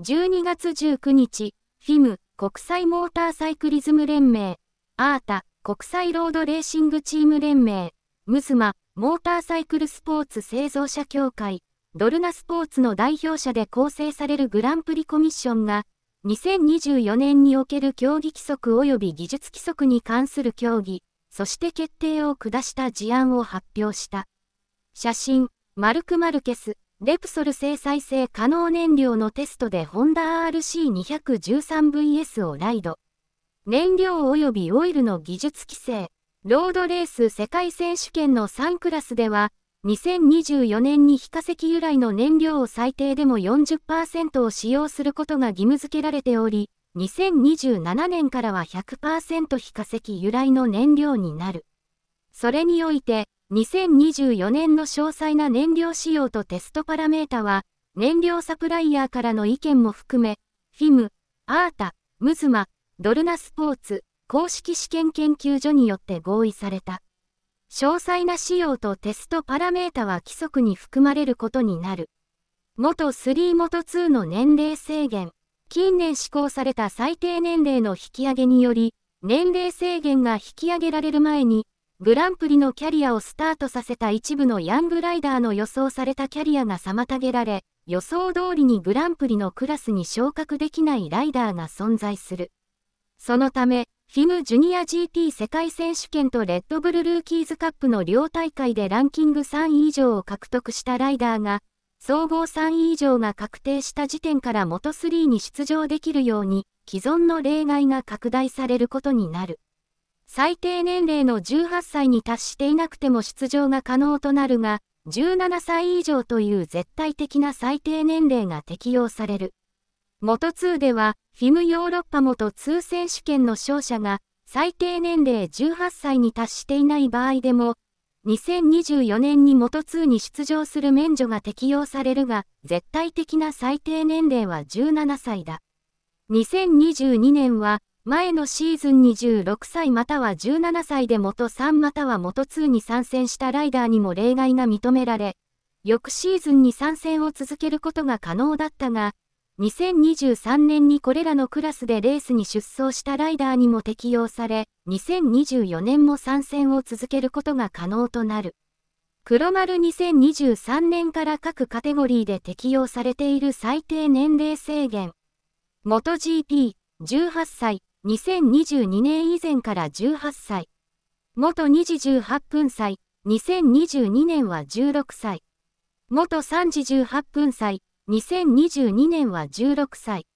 12月19日、FIM 国際モーターサイクリズム連盟、アータ国際ロードレーシングチーム連盟、ムスマモーターサイクルスポーツ製造者協会、ドルナスポーツの代表者で構成されるグランプリコミッションが、2024年における競技規則及び技術規則に関する協議、そして決定を下した事案を発表した。写真、マルク・マルケス、レプソル生再生可能燃料のテストでホンダ RC213VS をライド。燃料及びオイルの技術規制。ロードレース世界選手権の3クラスでは、2024年に非化石由来の燃料を最低でも40%を使用することが義務付けられており、2027年からは100%非化石由来の燃料になる。それにおいて、2024年の詳細な燃料使用とテストパラメータは、燃料サプライヤーからの意見も含め、FIM、アータ、ムズマ、ドルナスポーツ、公式試験研究所によって合意された。詳細な仕様とテストパラメータは規則に含まれることになる。元3元2の年齢制限。近年施行された最低年齢の引き上げにより、年齢制限が引き上げられる前に、グランプリのキャリアをスタートさせた一部のヤングライダーの予想されたキャリアが妨げられ、予想通りにグランプリのクラスに昇格できないライダーが存在する。そのため、フィムジュニア g t 世界選手権とレッドブルルーキーズカップの両大会でランキング3位以上を獲得したライダーが、総合3位以上が確定した時点から元3に出場できるように、既存の例外が拡大されることになる。最低年齢の18歳に達していなくても出場が可能となるが、17歳以上という絶対的な最低年齢が適用される。元2では、フィムヨーロッパ元2選手権の勝者が、最低年齢18歳に達していない場合でも、2024年に元2に出場する免除が適用されるが、絶対的な最低年齢は17歳だ。2022年は、前のシーズン26歳または17歳で元3または元2に参戦したライダーにも例外が認められ、翌シーズンに参戦を続けることが可能だったが、2023年にこれらのクラスでレースに出走したライダーにも適用され、2024年も参戦を続けることが可能となる。黒丸2023年から各カテゴリーで適用されている最低年齢制限。元 g p 1 8歳、2022年以前から18歳。元2時18分歳、2022年は16歳。元3時18分歳、2022年は16歳。